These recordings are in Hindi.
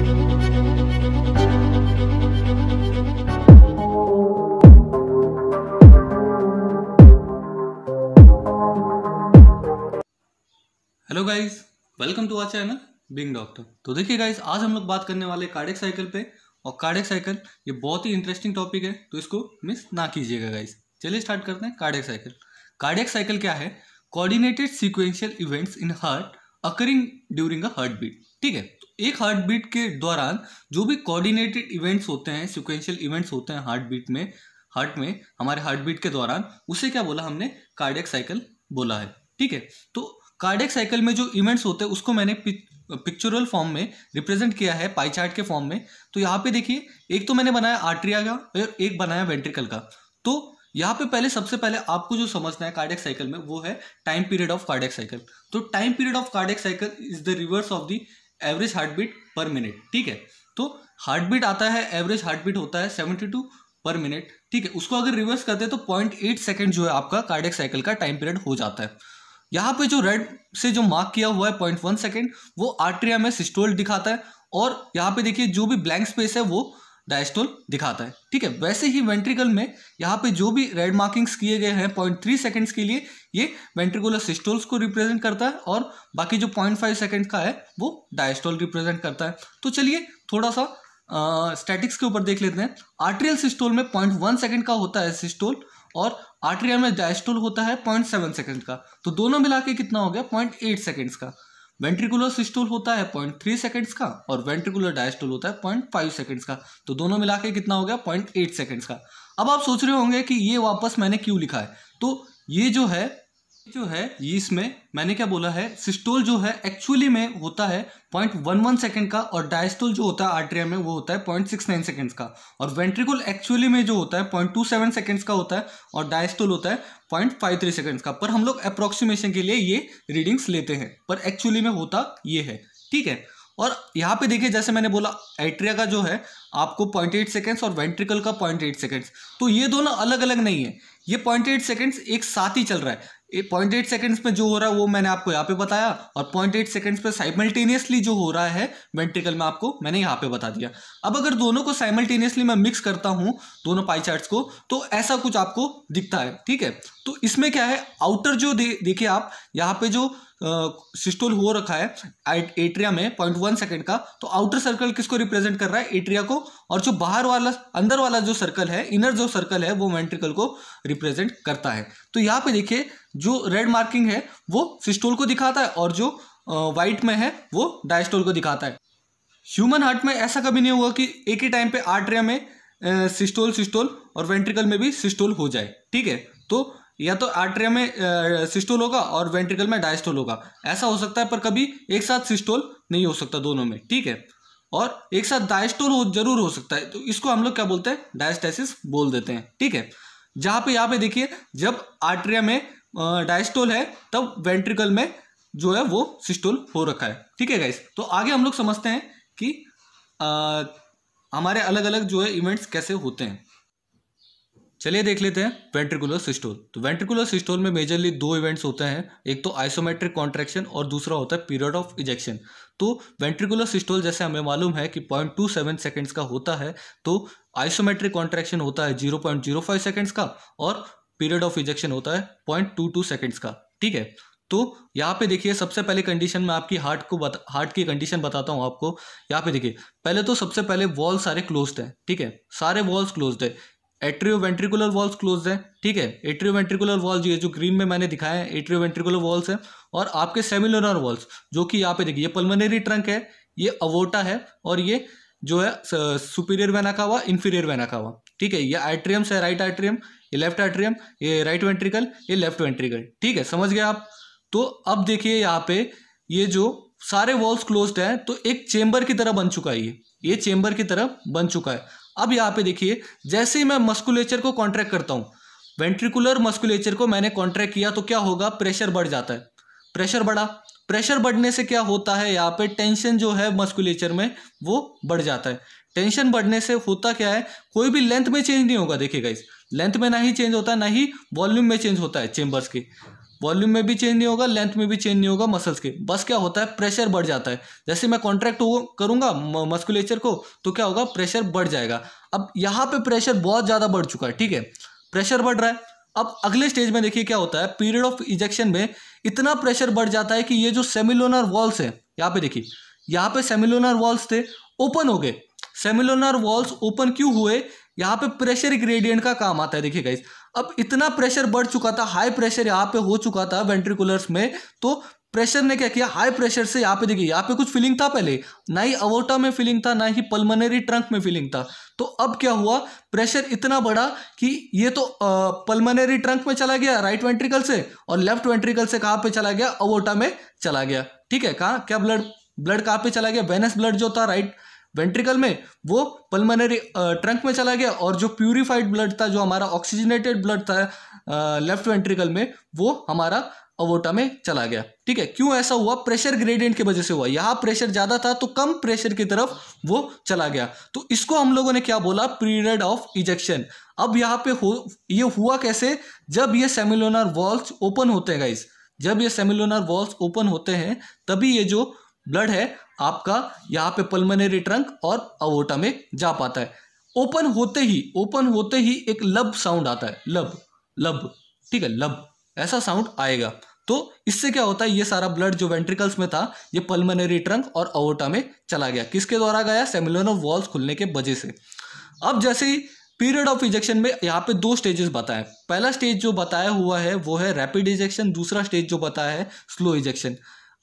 hello guys welcome to our channel being doctor तो देखिए गाइस आज हम लोग बात करने वाले कार्डिक साइकिल पे और कार्डिक साइकिल ये बहुत ही इंटरेस्टिंग टॉपिक है तो इसको मिस ना कीजिएगा गाइस चलिए स्टार्ट करते हैं कार्डिक साइकिल कार्डिक साइकिल क्या है coordinated sequential events in heart occurring during a heart beat ठीक है एक हार्ट बीट के दौरान जो भी कोऑर्डिनेटेड इवेंट्स होते हैं सिक्वेंशियल इवेंट्स होते हैं हार्ट बीट में हार्ट में हमारे हार्ट बीट के दौरान उसे क्या बोला हमने कार्डियक साइकिल बोला है ठीक है तो कार्डियक साइकिल में जो इवेंट्स होते हैं उसको मैंने पिक्चरल फॉर्म में रिप्रेजेंट किया है पाई चार्ट के फॉर्म में तो यहाँ पे देखिए एक तो मैंने बनाया आर्ट्रिया का और एक बनाया वेंट्रिकल का तो यहाँ पे पहले सबसे पहले आपको जो समझना है कार्डियक साइकिल में वो है time period of cardiac cycle तो time period of cardiac cycle is the reverse of the average heart beat per minute ठीक है तो हार्ट बीट आता है एवरेज हार्ट बीट होता है सेवेंटी टू पर मिनट ठीक है उसको अगर रिवर्स करते हैं तो पॉइंट एट सेकेंड जो है आपका कार्डियक साइकिल का टाइम पीरियड हो जाता है यहाँ पे जो रेड से जो मार्क किया हुआ है पॉइंट वन सेकेंड वो आर्ट्रिया में सिस्टोल दिखाता है और यहाँ पे देखिए जो भी ब्लैंक स्पेस है वो डायस्टोल दिखाता है ठीक है वैसे ही वेंट्रिकल में यहाँ पे जो भी रेड मार्किंग्स किए गए हैं पॉइंट थ्री सेकेंड्स के लिए ये वेंट्रिकुलर सिस्टोल्स को रिप्रेजेंट करता है और बाकी जो पॉइंट फाइव सेकेंड का है वो डायस्टोल रिप्रेजेंट करता है तो चलिए थोड़ा सा स्टैटिक्स के ऊपर देख लेते हैं आर्ट्रियल सिस्टोल में पॉइंट वन सेकेंड का होता है सिस्टोल और आर्ट्रियल में डायस्टोल होता है पॉइंट सेवन सेकेंड का तो दोनों मिला के कितना हो गया पॉइंट एट सेकेंड्स का वेंट्रिकुलर सिस्टोल होता है पॉइंट थ्री सेकेंड्स का और वेंट्रिकुलर डायस्टोल होता है पॉइंट फाइव सेकेंड्स का तो दोनों मिला के कितना हो गया पॉइंट एट सेकेंड्स का अब आप सोच रहे होंगे कि ये वापस मैंने क्यों लिखा है तो ये जो है जो है यीस्ट में मैंने क्या बोला है सिस्टोल जो है एक्चुअली में होता है पॉइंट वन वन सेकेंड का और डायस्टोल जो होता है आर्ट्रिया में वो होता है पॉइंट सिक्स नाइन सेकेंड्स का और वेंट्रिकुल एक्चुअली में जो होता है पॉइंट टू सेवन सेकेंड्स का होता है और डायस्टोल होता है पॉइंट फाइव थ्री सेकेंड्स का पर हम लोग अप्रोक्सीमेशन के लिए ये रीडिंग्स लेते हैं पर एक्चुअली में होता ये है ठीक है और यहाँ पे देखिए जैसे मैंने बोला एट्रिया का जो है आपको पॉइंट एट सेकेंड्स और वेंट्रिकल का पॉइंट एट सेकेंड्स तो ये दोनों अलग अलग नहीं है ये पॉइंट एट सेकेंड्स एक साथ ही चल रहा है पॉइंट एट सेकेंड्स में जो हो रहा है वो मैंने आपको यहाँ पे बताया और पॉइंट एट सेकेंड्स पे साइमल्टेनियसली जो हो रहा है वेंट्रिकल में आपको मैंने यहाँ पे बता दिया अब अगर दोनों को साइमल्टेनियसली मैं मिक्स करता हूँ दोनों पाई चार्ट्स को तो ऐसा कुछ आपको दिखता है ठीक है तो इसमें क्या है आउटर जो दे देखिए आप यहाँ पे जो सिस्टोल हो रखा है एट्रिया में पॉइंट वन सेकेंड का तो आउटर सर्कल किसको रिप्रेजेंट कर रहा है एट्रिया को और जो बाहर वाला अंदर वाला जो सर्कल है इनर जो सर्कल है वो वेंट्रिकल को रिप्रेजेंट करता है तो यहाँ पे देखिए जो रेड मार्किंग है वो सिस्टोल को दिखाता है और जो वाइट में है वो डायस्टोल को दिखाता है ह्यूमन हार्ट में ऐसा कभी नहीं हुआ कि एक ही टाइम पे आर्ट्रिया में सिस्टोल सिस्टोल और वेंट्रिकल में भी सिस्टोल हो जाए ठीक है तो या तो आर्ट्रिया में सिस्टोल होगा और वेंट्रिकल में डायस्टोल होगा ऐसा हो सकता है पर कभी एक साथ सिस्टोल नहीं हो सकता दोनों में ठीक है और एक साथ डायस्टोल हो जरूर हो सकता है तो इसको हम लोग क्या बोलते हैं डायस्टेसिस बोल देते हैं ठीक है जहाँ पे यहाँ पे देखिए जब आर्ट्रिया में डायस्टोल है तब वेंट्रिकल में जो है वो सिस्टोल हो रखा है ठीक है गाइस तो आगे हम लोग समझते हैं कि आ, हमारे अलग अलग जो है इवेंट्स कैसे होते हैं चलिए देख लेते हैं वेंट्रिकुलर सिस्टोल तो वेंट्रिकुलर सिस्टोल में मेजरली दो इवेंट्स होते हैं एक तो आइसोमेट्रिक कॉन्ट्रेक्शन और दूसरा होता है पीरियड ऑफ इजेक्शन तो वेंट्रिकुलर सिस्टोल जैसे हमें मालूम है कि 0.27 सेकंड्स का होता है तो आइसोमेट्रिक कॉन्ट्रेक्शन होता है 0.05 सेकंड्स का और पीरियड ऑफ इजेक्शन होता है पॉइंट टू का ठीक है तो यहाँ पे देखिए सबसे पहले कंडीशन में आपकी हार्ट को बता हार्ट की कंडीशन बताता हूँ आपको यहाँ पे देखिए पहले तो सबसे पहले वॉल सारे क्लोज्ड हैं ठीक है सारे वॉल्स क्लोज्ड है एट्रियो वेंट्रिकुलर वॉल्स क्लोज है ठीक है एट्रियो वेंट्रिकुलर वॉल्स ये जो ग्रीन में मैंने दिखाया है एट्रियो वेंट्रिकुलर वॉल्स है और आपके सेमिलोनर वॉल्स जो कि यहाँ पे देखिए ये पल्मोनरी ट्रंक है ये अवोटा है और ये जो है सुपीरियर वेना का हुआ इन्फीरियर वेना का हुआ ठीक है ये आइट्रियम है राइट आइट्रियम ये लेफ्ट आइट्रियम ये राइट वेंट्रिकल ये लेफ्ट वेंट्रिकल ठीक है समझ गए आप तो अब देखिए यहाँ पे ये जो सारे वॉल्स क्लोज्ड हैं तो एक चेम्बर की तरह बन चुका है ये ये चेम्बर की तरह बन चुका है अब यहाँ पे देखिए जैसे ही मैं मस्कुलेचर को कॉन्ट्रैक्ट करता हूँ वेंट्रिकुलर मस्कुलेचर को मैंने कॉन्ट्रैक्ट किया तो क्या होगा प्रेशर बढ़ जाता है प्रेशर बढ़ा प्रेशर बढ़ने से क्या होता है यहाँ पे टेंशन जो है मस्कुलेचर में वो बढ़ जाता है टेंशन बढ़ने से होता क्या है कोई भी लेंथ में चेंज नहीं होगा देखिएगा इस लेंथ में ना ही चेंज होता है ना ही वॉल्यूम में चेंज होता है चेंबर्स के वॉल्यूम में भी चेंज नहीं होगा लेंथ में भी चेंज नहीं होगा मसल्स के बस क्या होता है प्रेशर बढ़ जाता है जैसे मैं कॉन्ट्रैक्ट करूंगा मस्कुलेचर को तो क्या होगा प्रेशर बढ़ जाएगा अब यहाँ पे प्रेशर बहुत ज़्यादा बढ़ चुका है ठीक है प्रेशर बढ़ रहा है अब अगले स्टेज में देखिए क्या होता है पीरियड ऑफ इजेक्शन में इतना प्रेशर बढ़ जाता है कि ये जो सेमिलोनर वॉल्स है यहाँ पे देखिए यहाँ पे सेमिलोनर वॉल्स थे ओपन हो गए सेमिलोनर वॉल्स ओपन क्यों हुए यहाँ पे प्रेशर ग्रेडियंट का काम आता है देखिए गाइज़ अब इतना प्रेशर बढ़ चुका था हाई प्रेशर यहाँ पे हो चुका था वेंट्रिकुलर्स में तो प्रेशर ने क्या किया हाई प्रेशर से यहाँ पे देखिए यहाँ पे कुछ फीलिंग था पहले ना ही अवोटा में फीलिंग था ना ही पल्मनरी ट्रंक में फीलिंग था तो अब क्या हुआ प्रेशर इतना बढ़ा कि ये तो पल्मोनरी ट्रंक में चला गया राइट वेंट्रिकल से और लेफ्ट वेंट्रिकल से कहाँ पे चला गया अवोटा में चला गया ठीक है कहाँ क्या ब्लड ब्लड कहाँ पे चला गया वेनस ब्लड जो था राइट right, वेंट्रिकल में वो पल्मोनरी ट्रंक में चला गया और जो प्यूरिफाइड ब्लड था जो हमारा ऑक्सीजनेटेड ब्लड था लेफ्ट वेंट्रिकल में वो हमारा अवोटा में चला गया ठीक है क्यों ऐसा हुआ प्रेशर ग्रेडियंट की वजह से हुआ यहाँ प्रेशर ज़्यादा था तो कम प्रेशर की तरफ वो चला गया तो इसको हम लोगों ने क्या बोला पीरियड ऑफ इजेक्शन अब यहाँ पे हो ये हुआ कैसे जब ये सेमिलोनर वॉल्स ओपन होते हैं गाइज जब ये सेमिलोनर वॉल्स ओपन होते हैं तभी ये जो ब्लड है आपका यहाँ पे पल्मोनरी ट्रंक और अवोटा में जा पाता है ओपन होते ही ओपन होते ही एक लब साउंड आता है लब लब ठीक है लब ऐसा साउंड आएगा तो इससे क्या होता है ये सारा ब्लड जो वेंट्रिकल्स में था ये पल्मोनरी ट्रंक और अवोटा में चला गया किसके द्वारा गया सेमिलोनर वॉल्स खुलने के वजह से अब जैसे ही पीरियड ऑफ इजेक्शन में यहाँ पे दो स्टेजेस बताएं पहला स्टेज जो बताया हुआ है वो है रैपिड इजेक्शन दूसरा स्टेज जो बताया है स्लो इजेक्शन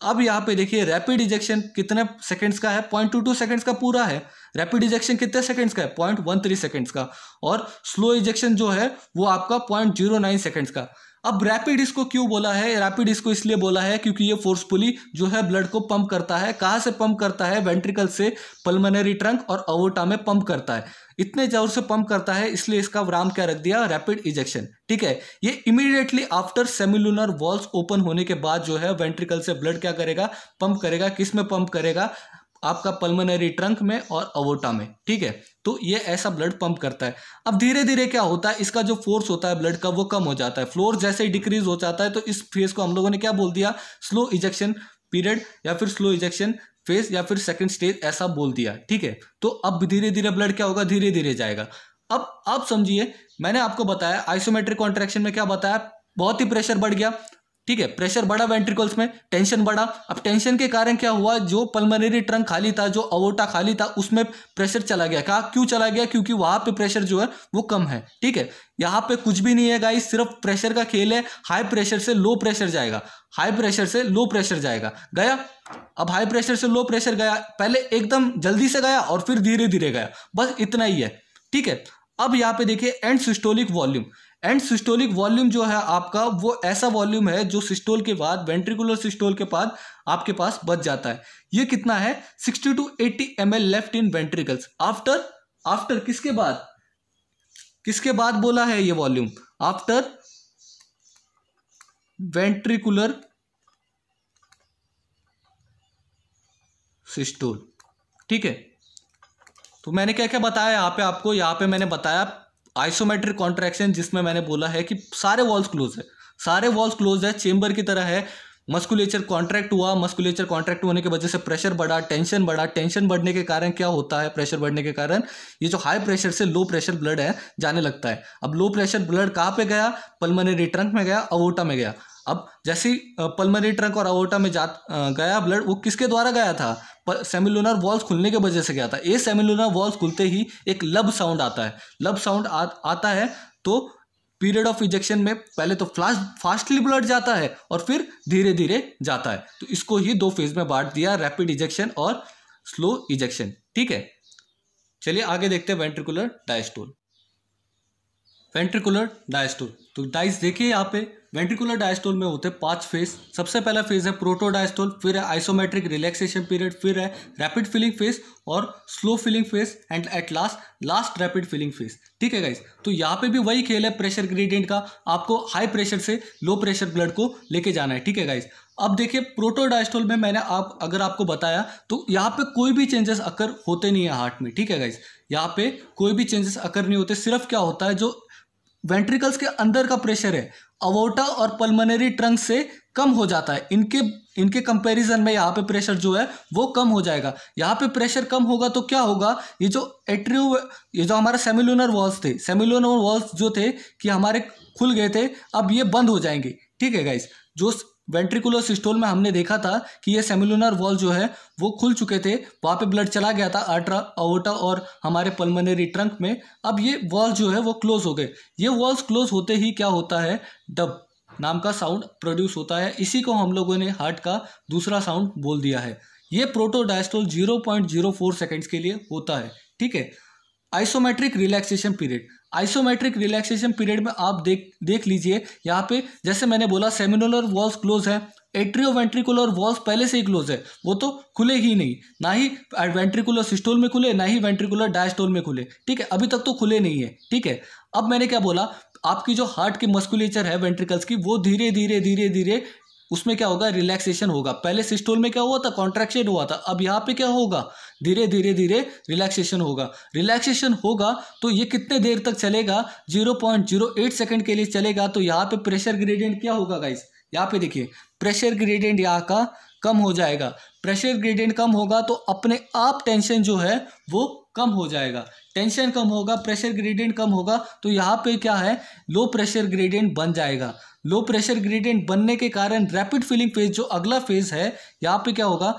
अब यहाँ पे देखिए रैपिड इजेक्शन कितने सेकंड्स का है पॉइंट टू टू सेकेंड्स का पूरा है रैपिड इजेक्शन कितने सेकंड्स का है पॉइंट वन थ्री सेकेंड्स का और स्लो इजेक्शन जो है वो आपका पॉइंट जीरो नाइन सेकेंड्स का अब रैपिड इसको क्यों बोला है रैपिड इसको इसलिए बोला है क्योंकि ये फोर्सफुली जो है ब्लड को पंप करता है कहाँ से पंप करता है वेंट्रिकल से पल्मोनरी ट्रंक और अवोटा में पंप करता है इतने जोर से पंप करता है इसलिए इसका राम क्या रख दिया रैपिड इजेक्शन ठीक है ये immediately after semilunar valves open होने के बाद जो है वेंट्रिकल से ब्लड क्या करेगा पंप करेगा किस में पंप करेगा आपका पल्मोनरी ट्रंक में और अवोटा में ठीक है तो ये ऐसा ब्लड पंप करता है अब धीरे धीरे क्या होता है इसका जो फोर्स होता है ब्लड का वो कम हो जाता है फ्लोर जैसे ही डिक्रीज हो जाता है तो इस फेज को हम लोगों ने क्या बोल दिया स्लो इजेक्शन पीरियड या फिर स्लो इजेक्शन फेज या फिर सेकेंड स्टेज ऐसा बोल दिया ठीक है तो अब धीरे धीरे ब्लड क्या होगा धीरे धीरे जाएगा अब आप समझिए मैंने आपको बताया आइसोमेट्रिक कॉन्ट्रेक्शन में क्या बताया बहुत ही प्रेशर बढ़ गया ठीक है प्रेशर बढ़ा वेंट्रिकल्स में टेंशन बढ़ा अब टेंशन के कारण क्या हुआ जो पल्मनरी ट्रंक खाली था जो अवोटा खाली था उसमें प्रेशर चला गया कहा क्यों चला गया क्योंकि वहां पे प्रेशर जो है वो कम है ठीक है यहाँ पे कुछ भी नहीं है गाइस सिर्फ प्रेशर का खेल है हाई प्रेशर से लो प्रेशर जाएगा हाई प्रेशर से लो प्रेशर जाएगा गया अब हाई प्रेशर से लो प्रेशर गया पहले एकदम जल्दी से गया और फिर धीरे धीरे गया बस इतना ही है ठीक है अब यहाँ पे देखिए end systolic volume end systolic volume जो है आपका वो ऐसा वॉल्यूम है जो सिस्टोल के बाद वेंट्रिकुलर सिस्टोल के बाद आपके पास बच जाता है ये कितना है 60 to 80 M left in ventricles after after किसके बाद किसके बाद बोला है ये वॉल्यूम आफ्टर वेंट्रिकुलर सिस्टोल ठीक है तो मैंने क्या क्या बताया यहाँ पे आपको यहाँ पे मैंने बताया आइसोमेट्रिक कॉन्ट्रैक्शन जिसमें मैंने बोला है कि सारे वॉल्स क्लोज है सारे वॉल्स क्लोज है चेम्बर की तरह है मस्कुलेचर कॉन्ट्रैक्ट हुआ मस्कुलेचर कॉन्ट्रैक्ट होने की वजह से प्रेशर बढ़ा टेंशन बढ़ा टेंशन बढ़ने के कारण क्या होता है प्रेशर बढ़ने के कारण ये जो हाई प्रेशर से लो प्रेशर ब्लड है जाने लगता है अब लो प्रेशर ब्लड कहाँ पे गया पल्मनरी ट्रंक में गया अवोटा में गया अब जैसे पल्मनरी ट्रंक और अवोटा में जा गया ब्लड वो किसके द्वारा गया था पर सेमिलुनर वॉल्स खुलने के वजह से क्या आता है ये सेमिलुनर वॉल्स खुलते ही एक लब साउंड आता है लब साउंड आ, आता है तो पीरियड ऑफ इजेक्शन में पहले तो फ्लास्ट फास्टली ब्लड जाता है और फिर धीरे धीरे जाता है तो इसको ही दो फेज में बांट दिया रैपिड इजेक्शन और स्लो इजेक्शन ठीक है चलिए आगे देखते हैं वेंट्रिकुलर डायस्टोल वेंट्रिकुलर डायस्टोल तो डाइस देखिए यहाँ पे वेंट्रिकुलर डायस्टोल में होते हैं पांच फेज सबसे पहला फेज है प्रोटो डायस्टोल फिर है आइसोमेट्रिक रिलैक्सेशन पीरियड फिर है रैपिड फिलिंग फेज और slow filling phase and at last last rapid filling phase ठीक है गाइज तो यहाँ पे भी वही खेल है प्रेशर ग्रेडियंट का आपको हाई प्रेशर से लो प्रेशर ब्लड को लेके जाना है ठीक है गाइज अब देखिए प्रोटोडाइस्टोल में मैंने आप अगर आपको बताया तो यहाँ पे कोई भी चेंजेस अकर होते नहीं है हार्ट में ठीक है गाइज यहाँ पे कोई भी चेंजेस अकर नहीं होते सिर्फ क्या होता है जो वेंट्रिकल्स के अंदर का प्रेशर है अवोटा और पल्मोनरी ट्रंक से कम हो जाता है इनके इनके कंपैरिजन में यहाँ पे प्रेशर जो है वो कम हो जाएगा यहाँ पे प्रेशर कम होगा तो क्या होगा ये जो एट्रियो ये जो हमारे सेमिलुनर वॉल्स थे सेमिलुनर वॉल्स जो थे कि हमारे खुल गए थे अब ये बंद हो जाएंगे ठीक है गाइस जो वेंट्रिकुलर सिस्टोल में हमने देखा था कि ये सेमिलुनर वॉल जो है वो खुल चुके थे वहाँ पे ब्लड चला गया था आट्रा अवोटा और हमारे पल्मनरी ट्रंक में अब ये वॉल जो है वो क्लोज हो गए ये वॉल्स क्लोज होते ही क्या होता है डब नाम का साउंड प्रोड्यूस होता है इसी को हम लोगों ने हार्ट का दूसरा साउंड बोल दिया है ये protodiastole zero point zero four seconds के लिए होता है ठीक है isometric relaxation period isometric relaxation period में आप देख देख लीजिए यहाँ पे जैसे मैंने बोला सेमिनोलर वॉल्स क्लोज है एट्रियो वेंट्रिकुलर पहले से ही क्लोज है वो तो खुले ही नहीं ना ही वेंट्रिकुलर सिस्टोल में खुले ना ही वेंट्रिकुलर डायस्टोल में खुले ठीक है अभी तक तो खुले नहीं है ठीक है अब मैंने क्या बोला आपकी जो हार्ट की मस्कुलेचर है वेंट्रिकल्स की वो धीरे धीरे धीरे धीरे उसमें क्या होगा रिलैक्सेशन होगा पहले सिस्टोल में क्या हुआ था कॉन्ट्रैक्शन हुआ था अब यहाँ पे क्या होगा धीरे धीरे धीरे रिलैक्सेशन होगा रिलैक्सेशन होगा तो ये कितने देर तक चलेगा zero point zero eight second के लिए चलेगा तो यहाँ पे प्रेशर ग्रेडियंट क्या होगा गाइस यहाँ पे देखिए प्रेशर ग्रेडियंट यहाँ का कम हो जाएगा प्रेशर ग्रेडियंट कम होगा तो अपने आप टेंशन जो है वो कम हो जाएगा टेंशन कम होगा प्रेशर ग्रेडियंट कम होगा तो यहाँ पे क्या है लो प्रेशर ग्रेडियंट बन जाएगा लो प्रेशर ग्रेडियंट बनने के कारण रैपिड फिलिंग फेज जो अगला फेज है यहाँ पे क्या होगा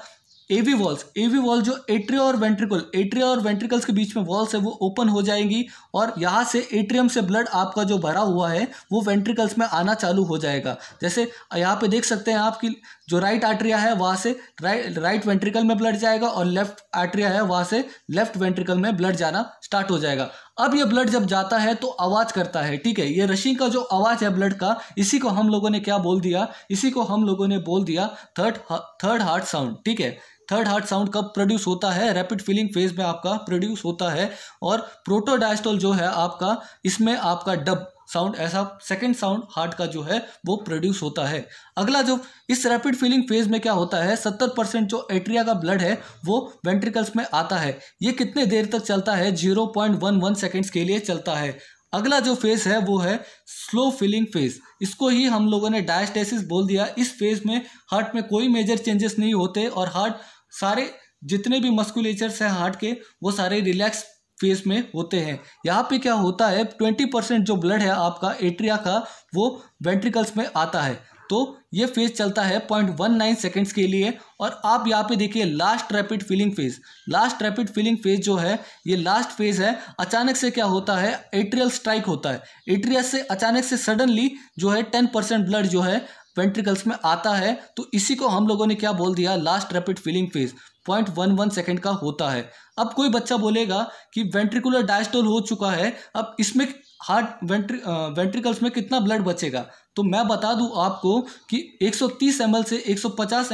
एवी वॉल्स एवी वॉल्स जो एट्रिया और वेंट्रिकल एट्रिया और वेंट्रिकल्स के बीच में वॉल्स है वो ओपन हो जाएंगी और यहाँ से एट्रियम से ब्लड आपका जो भरा हुआ है वो वेंट्रिकल्स में आना चालू हो जाएगा जैसे यहाँ पे देख सकते हैं आपकी जो राइट आर्ट्रिया है वहाँ से राइट राइट वेंट्रिकल में ब्लड जाएगा और लेफ्ट आर्ट्रिया है वहाँ से लेफ्ट वेंट्रिकल में ब्लड जाना स्टार्ट हो जाएगा अब ये ब्लड जब जाता है तो आवाज़ करता है ठीक है ये रशिंग का जो आवाज़ है ब्लड का इसी को हम लोगों ने क्या बोल दिया इसी को हम लोगों ने बोल दिया थर्ड थर्ड हार्ट साउंड ठीक है थर्ड हार्ट साउंड कब प्रोड्यूस होता है रैपिड फिलिंग फेज में आपका प्रोड्यूस होता है और प्रोटोडाइस्टोल जो है आपका इसमें आपका डब साउंड ऐसा सेकेंड साउंड हार्ट का जो है वो प्रोड्यूस होता है अगला जो इस रैपिड फीलिंग फेज में क्या होता है सत्तर परसेंट जो एट्रिया का ब्लड है वो वेंट्रिकल्स में आता है ये कितने देर तक चलता है zero point one one seconds के लिए चलता है अगला जो फेज है वो है स्लो फीलिंग फेज इसको ही हम लोगों ने डायस्टेसिस बोल दिया इस फेज में हार्ट में कोई मेजर चेंजेस नहीं होते और हार्ट सारे जितने भी मस्कुलेचर्स हैं हार्ट के वो सारे रिलैक्स फेस में होते हैं यहाँ पे क्या होता है ट्वेंटी परसेंट जो ब्लड है आपका एट्रिया का वो वेंट्रिकल्स में आता है तो ये फेज चलता है पॉइंट वन नाइन सेकेंड्स के लिए और आप यहाँ पे देखिए last rapid filling phase last rapid filling phase जो है ये लास्ट फेज है अचानक से क्या होता है एट्रियल स्ट्राइक होता है एट्रिया से अचानक से सडनली जो है टेन परसेंट ब्लड जो है वेंट्रिकल्स में आता है तो इसी को हम लोगों ने क्या बोल दिया last rapid filling phase point one one second का होता है अब कोई बच्चा बोलेगा कि वेंट्रिकुलर डायस्टोल हो चुका है अब इसमें हार्ट वेंट्री वेंट्रिकल्स में कितना ब्लड बचेगा तो मैं बता दूं आपको कि 130 सौ से 150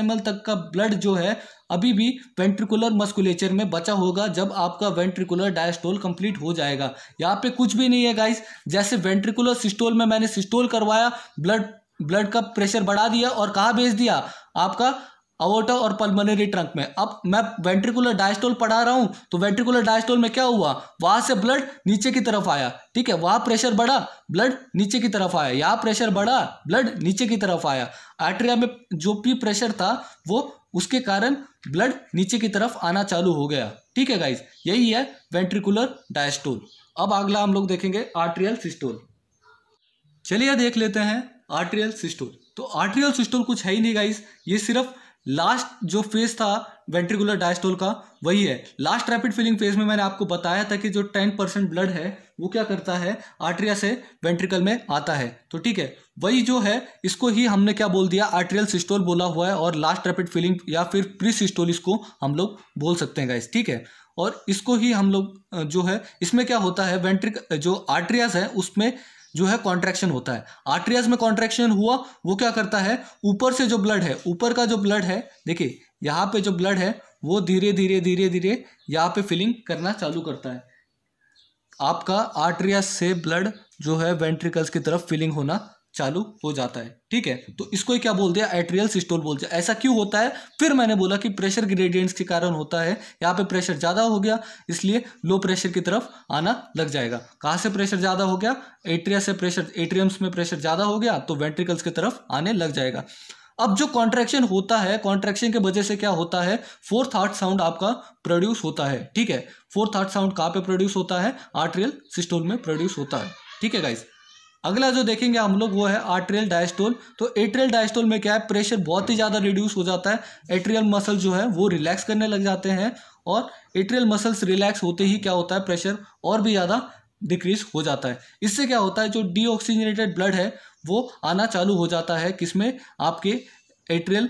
सौ तक का ब्लड जो है अभी भी वेंट्रिकुलर मस्कुलेचर में बचा होगा जब आपका वेंट्रिकुलर डायस्टोल कंप्लीट हो जाएगा यहाँ पे कुछ भी नहीं है गाइस जैसे वेंट्रिकुलर सिस्टोल में मैंने सिस्टोल करवाया ब्लड ब्लड का प्रेशर बढ़ा दिया और कहाँ भेज दिया आपका अवोटा और पल्मोनरी ट्रंक में अब मैं वेंट्रिकुलर डायस्टोल पढ़ा रहा हूँ तो वेंट्रिकुलर डायस्टोल में क्या हुआ वहाँ से ब्लड नीचे की तरफ आया ठीक है वहाँ प्रेशर बढ़ा ब्लड नीचे की तरफ आया यहाँ प्रेशर बढ़ा ब्लड नीचे की तरफ आया आर्ट्रिया में जो भी प्रेशर था वो उसके कारण ब्लड नीचे की तरफ आना चालू हो गया ठीक है गाइज यही है वेंट्रिकुलर डायस्टोल अब अगला हम लोग देखेंगे आर्ट्रियल सिस्टोल चलिए देख लेते हैं आर्ट्रियल सिस्टोल तो आर्ट्रियल सिस्टोल कुछ है ही नहीं गाइस ये सिर्फ लास्ट जो फेज था वेंट्रिकुलर डायस्टोल का वही है लास्ट रैपिड फिलिंग फेज में मैंने आपको बताया था कि जो टेन परसेंट ब्लड है वो क्या करता है आर्ट्रिया से वेंट्रिकल में आता है तो ठीक है वही जो है इसको ही हमने क्या बोल दिया आर्ट्रियल सिस्टोल बोला हुआ है और लास्ट रैपिड फिलिंग या फिर प्री सिस्टोल इसको हम लोग बोल सकते हैं गाइस ठीक है और इसको ही हम लोग जो है इसमें क्या होता है वेंट्रिक जो आर्ट्रियास है उसमें जो है कॉन्ट्रैक्शन होता है आर्ट्रियाज में कॉन्ट्रैक्शन हुआ वो क्या करता है ऊपर से जो ब्लड है ऊपर का जो ब्लड है देखिए यहाँ पे जो ब्लड है वो धीरे धीरे धीरे धीरे यहाँ पे फिलिंग करना चालू करता है आपका आर्ट्रिया से ब्लड जो है वेंट्रिकल्स की तरफ फिलिंग होना चालू हो जाता है ठीक है तो इसको ही क्या बोल दिया एट्रियल सिस्टोल बोलते हैं ऐसा क्यों होता है फिर मैंने बोला कि प्रेशर ग्रेडियंट्स के कारण होता है यहाँ पे प्रेशर ज़्यादा हो गया इसलिए लो प्रेशर की तरफ आना लग जाएगा कहाँ से प्रेशर ज़्यादा हो गया एट्रिया से प्रेशर एट्रियम्स में प्रेशर ज़्यादा हो गया तो वेंट्रिकल्स की तरफ आने लग जाएगा अब जो कॉन्ट्रैक्शन होता है कॉन्ट्रैक्शन के वजह से क्या होता है फोर्थ हार्ट साउंड आपका प्रोड्यूस होता है ठीक है फोर्थ हार्ट साउंड कहाँ पे प्रोड्यूस होता है आर्ट्रियल सिस्टोल में प्रोड्यूस होता है ठीक है गाइज़ अगला जो देखेंगे हम लोग वो है आर्ट्रियल डायस्टोल तो एट्रियल डायस्टोल में क्या है प्रेशर बहुत ही ज़्यादा रिड्यूस हो जाता है एट्रियल मसल जो है वो रिलैक्स करने लग जाते हैं और एट्रियल मसल्स रिलैक्स होते ही क्या होता है प्रेशर और भी ज़्यादा डिक्रीज हो जाता है इससे क्या होता है जो डी ब्लड है वो आना चालू हो जाता है किसमें आपके एट्रियल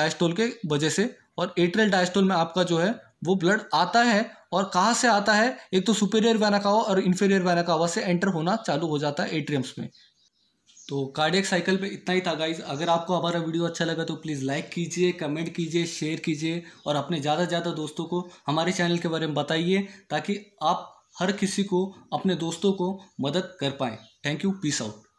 डायस्टोल के वजह से और एट्रियल डायस्टोल में आपका जो है वो ब्लड आता है और कहाँ से आता है एक तो सुपेरियर वैना कावा और इन्फेरियर वैना कावा से एंटर होना चालू हो जाता है एट्रियम्स में तो कार्डियक साइकिल पे इतना ही था गाइज अगर आपको हमारा वीडियो अच्छा लगा तो प्लीज़ लाइक कीजिए कमेंट कीजिए शेयर कीजिए और अपने ज़्यादा से ज़्यादा दोस्तों को हमारे चैनल के बारे में बताइए ताकि आप हर किसी को अपने दोस्तों को मदद कर पाएँ थैंक यू पीस आउट